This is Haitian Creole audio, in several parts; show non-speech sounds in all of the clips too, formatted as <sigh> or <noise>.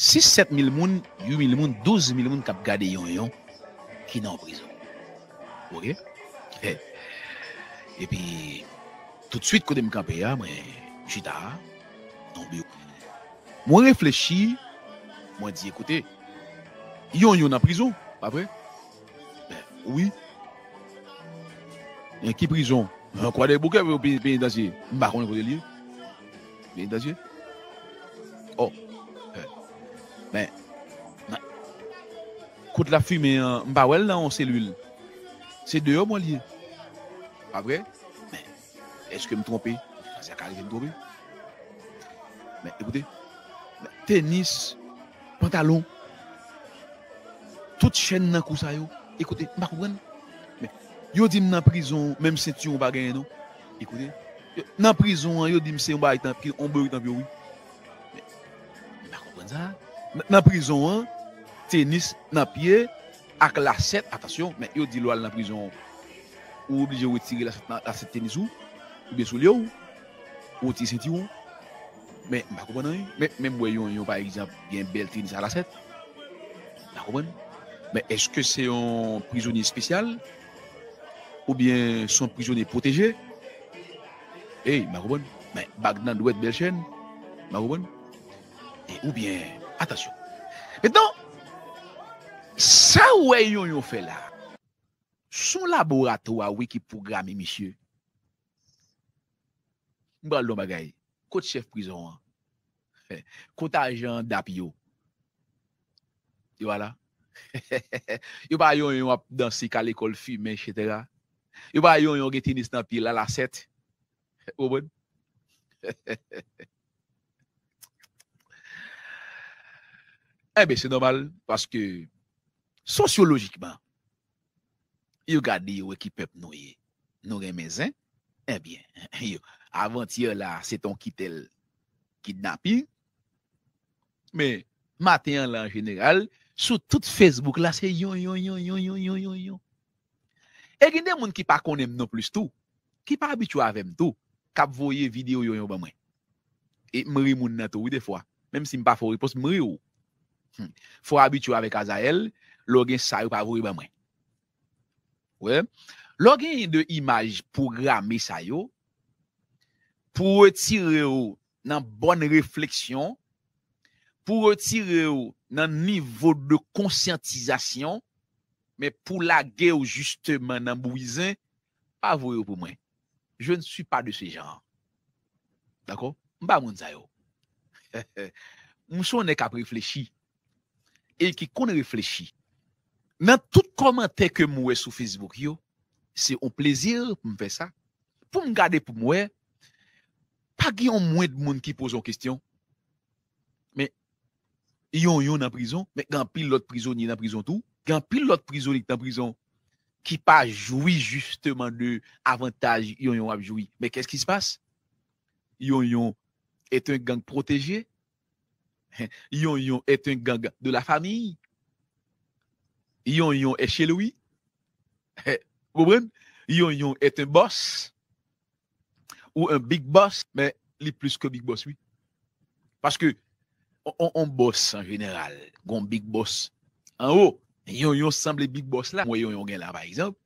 6, 7 000 moun, 8 000 moun, 12 000 moun kap gade yon yon ki nan prison Ok? Eh. et puis tout de suite quand je suis ya, mwen jita, nan réfléchi Mwen reflechi, mwen écoutez, écoutez yon yon nan prison pas vrai Ben, oui. Yon qui prison, Mwen Quoi de bouquet, mwen pe d'asie, Je mwen bakon yon kote liye. d'asie Oh, Kout la fime euh, mbawel nan on selul Se deyo mwen liye A vre? Eske m trompe? Sakari jen trompe Mwen ekote Tenis, pantalon Tout chen nan kousa yo Ekote, mwa kouwen Yodim nan prizon Mwen mse tu yon bagen yo Ekote, nan prizon Yodim se yon bagen Mwen mwen mwen mwen nan prizon an, tenis nan pie ak la set, atasyon men yo di lwal nan prizon ou oblije ou etire la set tenis ou ou bien sou li ou ou ti senti ou men mwa yon yon par exemple, yon bel tenis a la set men mwa mwen men eske se yon prizoni spesyal ou bien son prizoni proteje hey, men mwa mwen men bag nan lwet bel chen men mwa mwen ou bien Atensyon. Metan, sa wè yon yon fè la, son laborato a wiki pougrami, misye, mbèl lò mbèl gèy, kote chef prizon an, kote ajan dap yo, yon wala, yon wè yon yon ap dansi kal ekol fime, etc. Yon wè yon yon gè ti nis nan pi lala set, wè wè, wè wè wè wè, Eh be, se nomal, paske sociologikman, yo gade yo we ki pep nou ye nou gen mezen, eh bien, <laughs> yo, avanti yo la se ton kitel kidnapir, me, maten la en general, sou tout Facebook la, se yon yon yon yon yon yon yon yon yon. E gen de moun ki pa konem nou plus tou, ki pa abitou avem tou, kap voye video yon yon ba mwen. E mri moun nan tou ou de fwa, menm si m pa fwo ripos, mri ou. Hmm. Fou abitou avèk azael, lò gen sa yo pavouri bè mwen. Lò gen yon de imaj pou grame sa yo, pou retire yo nan bon refleksyon, pou retire yo nan nivou de konsyantizasyon, mè pou lage yo justèman nan bouizan, pavouri pou mwen. Je n'su pa de se jan. Mba moun sa yo. <laughs> Mso ne kap refleksi, et qui qu'on réfléchir. Dans tout commentaire que moi sur Facebook c'est un plaisir pour me faire ça. Pour me garder pour moi, pas qu'il y moins de monde qui pose une question. Mais ils ont en prison, mais grand pile l'autre prisonnier dans prison tout, grand pile l'autre prisonnier dans prison qui pas joui justement de avantages yon y a joui. Mais qu'est-ce qui se passe? Ils y est un gang protégé, <laughs> Yon Yon est un gang de la famille. Yon Yon est chez lui. Vous <laughs> comprenez? Yon Yon est un boss ou un big boss, mais il est plus que big boss, oui. Parce que on, on bosse en général, on big boss en haut. Yon Yon semble big boss là. Moi Yon Yon gen là par exemple.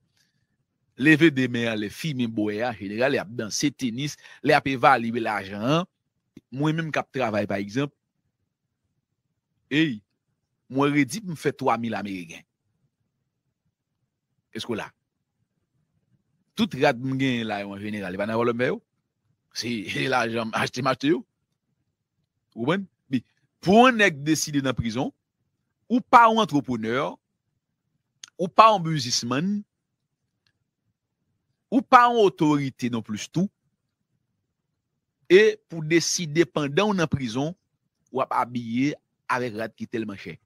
Leve de mer, les filles, mes boys, en général, les danser tennis, les apévaler l'argent. Moi-même, qui travaille par exemple, ey, mwen redi pou mwen fè 3.000 Amerigen. Kè skou la? Tout rad mwen gen la yon general, yon ban nan wòl mbe yo? Si, yon la jom achte machte yo? Owen? Pou an ek deside nan prizon, ou pa an antroponeur, ou pa an musisman, ou pa an otorite nan plus tou, e pou deside pandan ou nan prizon, wap abye anantroponeur, avec rate qui est tellement cher.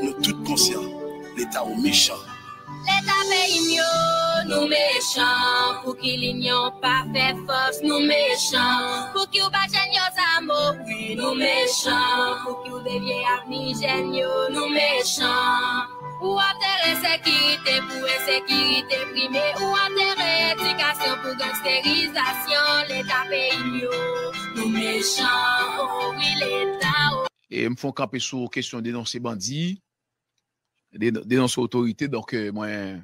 Nous tous conscients, l'État est méchant. L'État pays nous méchants. Pour qu'il n'y ait pas fait force, nous méchants. Pour qu'il n'y pas de amour, oui, nous méchants. Pour qu'il devient avenir géniaux, nous méchants. Ou enterrer sécurité pour insécurité primée. Ou enterrer éducation pour gangstérisation, l'État pays mieux. Mwen fwen kapè sou kèsyon denonsè bandi, denonsè otorite, donk mwen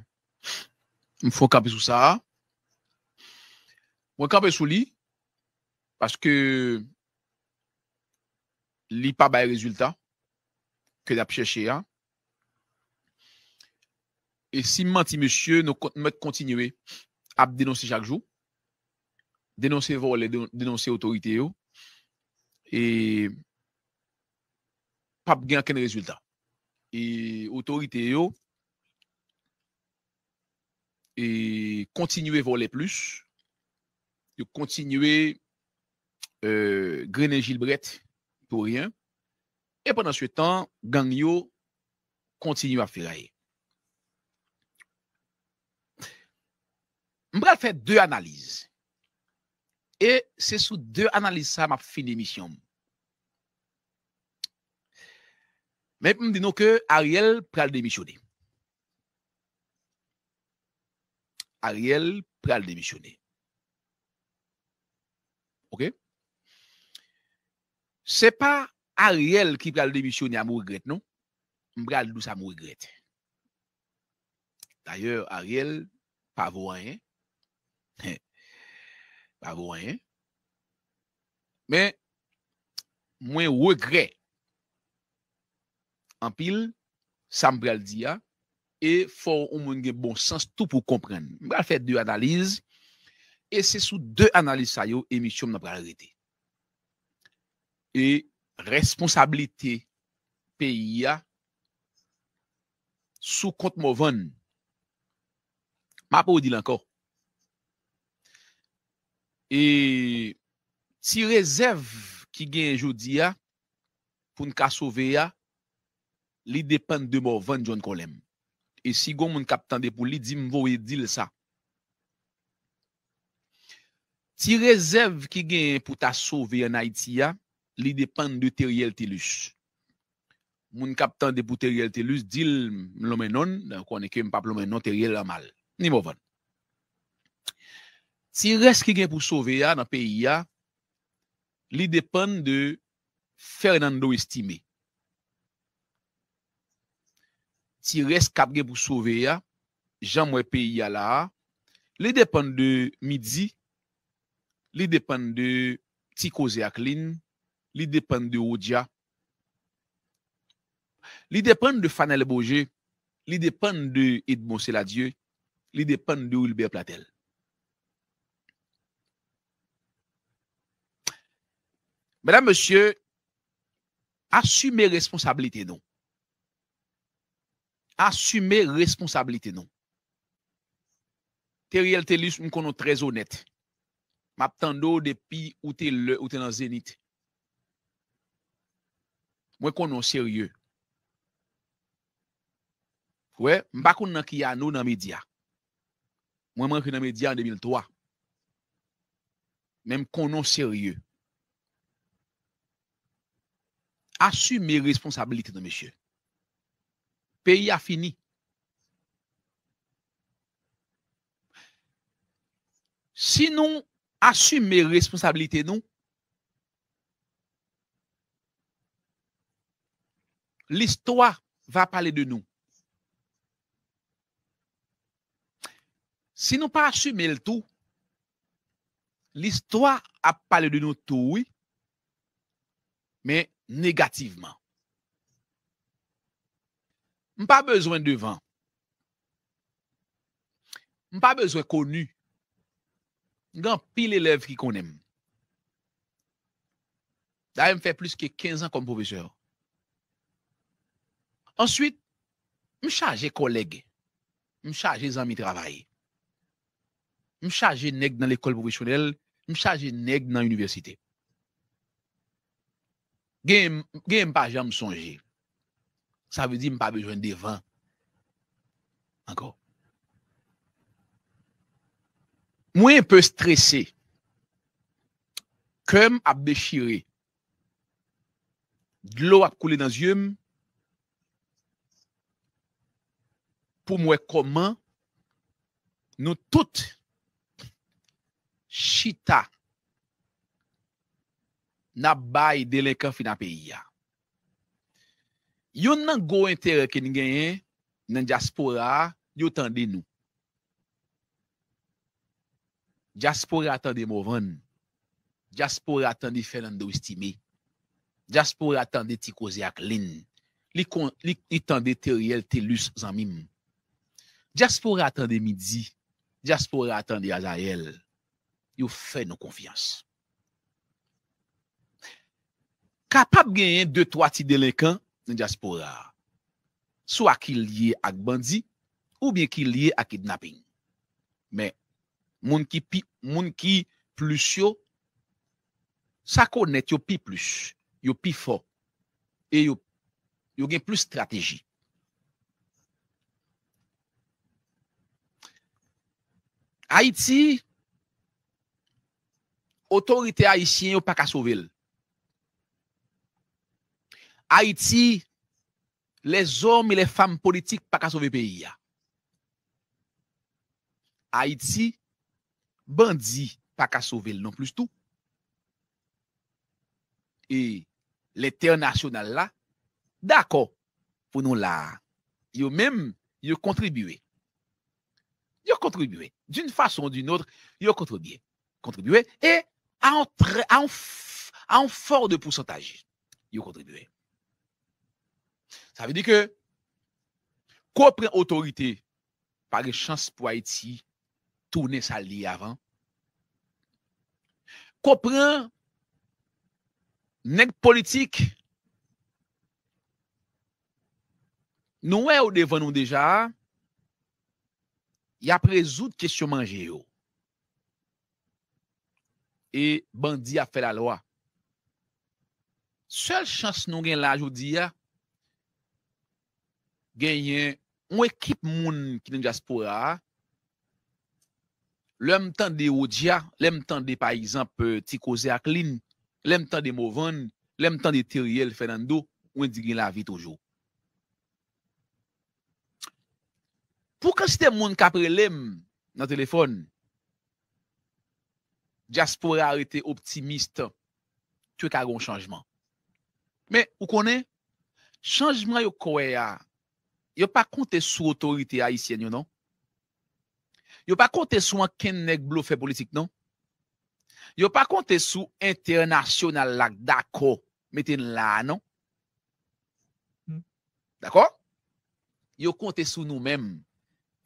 fwen kapè sou sa. Mwen kapè sou li, paske li pa baye rezultat, kèd ap chèche a. E si mwen ti mèchè, nou mèchè kontinuè ap denonsè chak jou, Denonsè volè, denonsè otorite yo. E pap gen ken rezultat. E otorite yo. E kontinue volè plus. Yo kontinue euh, grenè gil bret pou riyan. E pwenden sou tan, gang yo kontinue a firae. Mbra fè dè analize. E se sou de analisa ma fin dimisyon. Mep m di nou ke Ariel pral dimisyon e. Ariel pral dimisyon e. Ok? Se pa Ariel ki pral dimisyon e a mou regret nou, m bral lous a mou regret. D'ayor, Ariel, pavoyen, he. avoyen. Men, mwen wè gre anpil, sa mbrel diya, e fò ou mwen gen bon sens tout pou kompren. Mbrel fè dè analiz, e se sou dè analiz sayo emisyon mnen pralarete. E responsabilite peyi ya sou kont mwen vèn. Ma pou di lankò. E ti rezerv ki gen jodi ya, pou nka sove ya, li depen de bovan joun kolem. E sigon moun kapitan de pou li, di mvo e dil sa. Ti rezerv ki gen pou ta sove ya naiti ya, li depen de teriyel telus. Moun kapitan de pou teriyel telus, dil mlo menon, konen ke mpap lomenon teriyel la mal. Ni bovan. Ti reske gen pou sove ya nan peyi ya, li depen de Fernando Estime. Ti reske kap gen pou sove ya, jan mwen peyi ya la, li depen de Midzi, li depen de Tiko Zeaklin, li depen de Odiya. Li depen de Fanel Boje, li depen de Edmose Ladieu, li depen de Wilber Platel. Madame, monsieur, assumez responsabilité, non. Assumez responsabilité, non. Teriel Telus, mè konon trez honète. Mè ap tando depi ou te nan Zenit. Mè konon seryè. Mè bakoun nan ki yano nan media. Mè mè konon media an 2003. Mè mè konon seryè. Assumer responsabilité de monsieur. Pays a fini. Si nous assumons responsabilité, nous, l'histoire va parler de nous. Si nous pas assumer le tout, l'histoire a parlé de nous tout, oui, mais négativement. n'ai pas besoin de vent. pas besoin connu. grand pile élève qui connaît. Je fait plus que 15 ans comme professeur. Ensuite, je charge collègues, Je charge amis de travail. Je charge nègres dans l'école professionnelle, Je charge nègres dans l'université. gen m pa jan m sonje. Sa ve di m pa bejwen devan. Anko. Mwen m pe stresse. Kèm ap dechire. Dlo ap koule nan zyem. Pou mwen koman. Nou tout. Chita. na bay delenkan fina peyi ya. Yon nan gwen tereke ngenye, nan jaspora, yon tande nou. Jaspora tande mouvan, jaspora tande fèl an doistime, jaspora tande tikozi ak lin, li tande teriyel telus zanmim, jaspora tande midi, jaspora tande azayel, yon fè nou konfians. Kapab genyen 2-3 ti delikan ninjaspora. Swa ki liye ak bandi ou bien ki liye ak kidnapping. Men, moun ki plus yo, sa konet yo pi plus, yo pi fo, e yo gen plus strategi. Haiti, autorite Haitien yo pa ka sovel. Haïti, les hommes et les femmes politiques pas qu'à sauver le pays. Haïti, bandits pas qu'à sauver non plus tout. Et l'international là, d'accord, pour nous là, ils même, ils contribué. Ils contribué. D'une façon ou d'une autre, ils contribué. Contribué et à un, fort de pourcentage, ils contribué. sa ve di ke kopren otorite pa ge chans pou Haiti toune sa li avan. Kopren neg politik nou e ou devan nou deja ya prezout kese yo manje yo. E bandi a fe la loa. Sel chans nou gen la, jou di ya, genyen, mwen ekip moun ki nan Jaspora, lèm tan de Odiya, lèm tan de paizan pe Tiko Zeaklin, lèm tan de Mouvan, lèm tan de Teriel Fernando, mwen di gen la vi toujou. Pou kan si te moun kapre lèm nan telefon, Jaspora rete optimiste, tue kagon chanjman. Men, ou konen, chanjman yo kowe ya, yo pa konte sou autorite a isyen yo, non? Yo pa konte sou an ken nek blo fe politik, non? Yo pa konte sou international lak dako, meten la, non? Hmm. Dako? Yo konte sou nou men,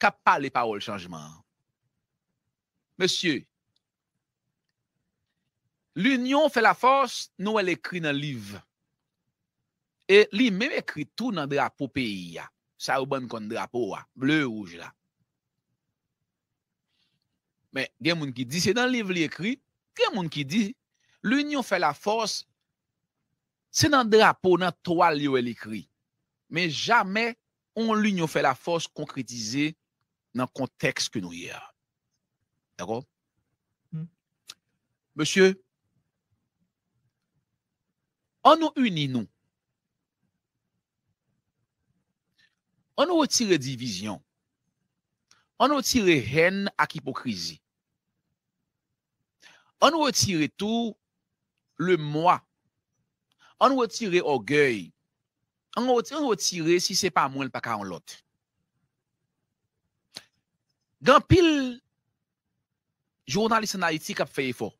kap pa li pa oul chanjman. Monsye, l'union fe la fos nou el ekri nan liv. E li men ekri tou nan dra pou peyi ya. Sa ou ban kon drapo wa, ble ou rouge la. Men gen moun ki di, se nan liv li ekri, gen moun ki di, l'union fe la fos, se nan drapo nan toal li wè li ekri, men jamè on l'union fe la fos konkretize nan konteks ki nou yè. D'akon? Hmm. Monsye, monsye, an nou uni nou, on nous retire division. On nous retire haine à hypocrisie. On nous retire tout le moi. On nous retire orgueil. On nous retire si ce n'est pas moi, le pas en l'autre. Dans pile journaliste en Haïti qui a fait effort.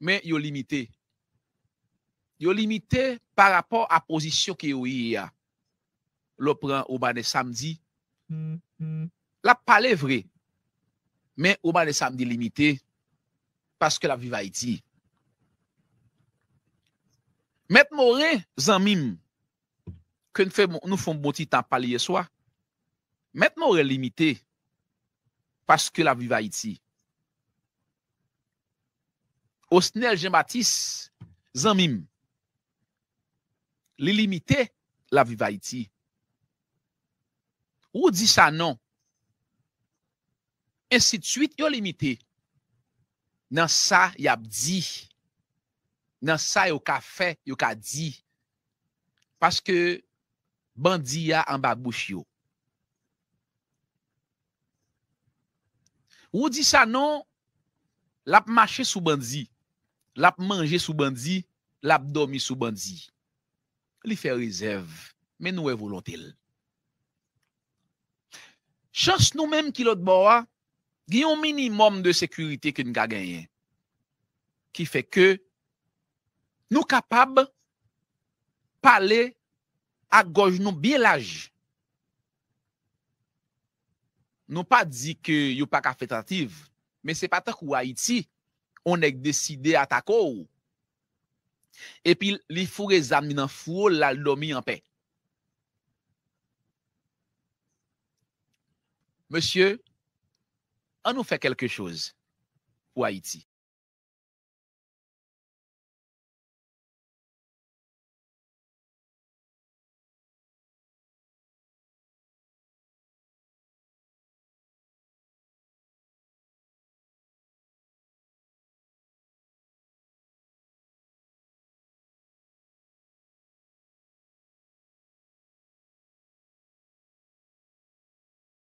Mais il est limité. il est limité par rapport à la position y a. lopran ou banè samdi, mm, mm. la pale vre, men ou banè samdi limitè, paske la viva iti. Met moure zanmim, ke nou foun boti tan pale yeswa, met moure limitè, paske la viva iti. Osnel jematis zanmim, li limitè la viva iti. ou dit ça non. Ainsi de suite, yo limité. Dans ça, y a dit. Dans ça, yo ka fait, yo ka dit. Parce que bandit a en bas bouche Ou dit ça non, l'a marché sous bandit, l'a mangé sous bandit, l'a dormi sous bandit. Li fait réserve, mais nous est volontaire. chans nou menm ki lot bo a, gi yon minimum de sekurite ki nou ga genyen. Ki fe ke nou kapab pale ak goj nou biye laj. Nou pa di ke yon pa kafet ativ, men se pa tak ou Haiti, on ek deside atak ou. E pi li fure zan mi nan fure la lomi an pek. Monsieur, on nous fait quelque chose pour Haïti.